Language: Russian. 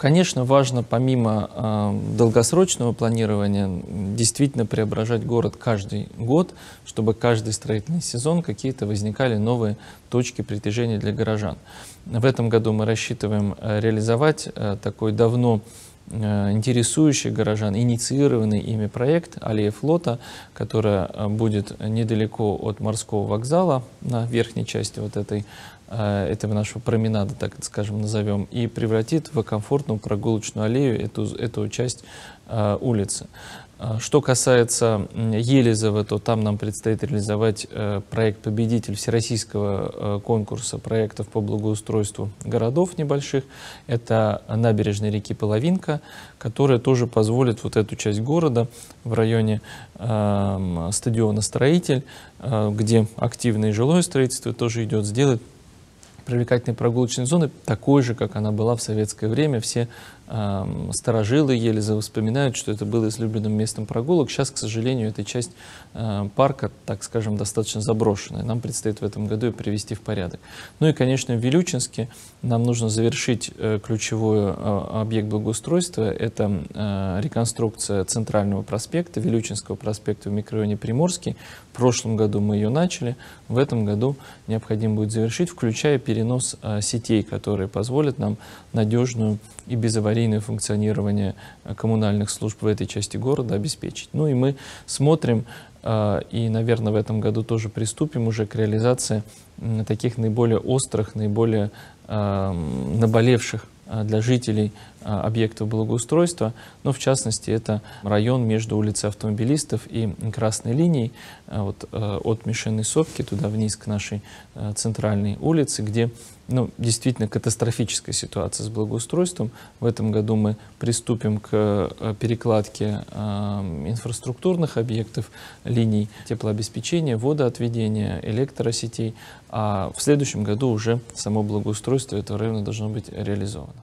Конечно, важно помимо э, долгосрочного планирования действительно преображать город каждый год, чтобы каждый строительный сезон какие-то возникали новые точки притяжения для горожан. В этом году мы рассчитываем э, реализовать э, такой давно Э, интересующий горожан, инициированный ими проект «Аллея флота», которая э, будет недалеко от морского вокзала, на верхней части вот этой, э, этого нашего променада, так скажем, назовем, и превратит в комфортную прогулочную аллею эту, эту часть Э, улицы. Э, что касается Елизова, то там нам предстоит реализовать э, проект «Победитель всероссийского конкурса проектов по благоустройству городов небольших». Это набережная реки Половинка, которая тоже позволит вот эту часть города в районе эм, стадиона «Строитель», где активное жилое строительство тоже идет, сделать привлекательной прогулочной зоны, такой же, как она была в советское время. Все Старожилы еле вспоминают, что это было излюбленным местом прогулок. Сейчас, к сожалению, эта часть э, парка, так скажем, достаточно заброшенная. Нам предстоит в этом году ее привести в порядок. Ну и, конечно, в Вилючинске нам нужно завершить э, ключевой э, объект благоустройства. Это реконструкция Центрального проспекта, Вилючинского проспекта в микрорайоне Приморский. В прошлом году мы ее начали. В этом году необходимо будет завершить, включая перенос сетей, которые позволят нам надежную и безаварийную аварийное функционирование э, коммунальных служб в этой части города обеспечить. Ну и мы смотрим, э, и, наверное, в этом году тоже приступим уже к реализации таких наиболее острых, наиболее эм, наболевших э, для жителей объектов благоустройства, но в частности это район между улицей автомобилистов и красной линией вот, от Мишенной Сопки туда вниз к нашей центральной улице, где ну, действительно катастрофическая ситуация с благоустройством. В этом году мы приступим к э, перекладке эм, инфраструктурных объектов, линий теплообеспечения, водоотведения, электросетей. А в следующем году уже само благоустройство этого района должно быть реализовано.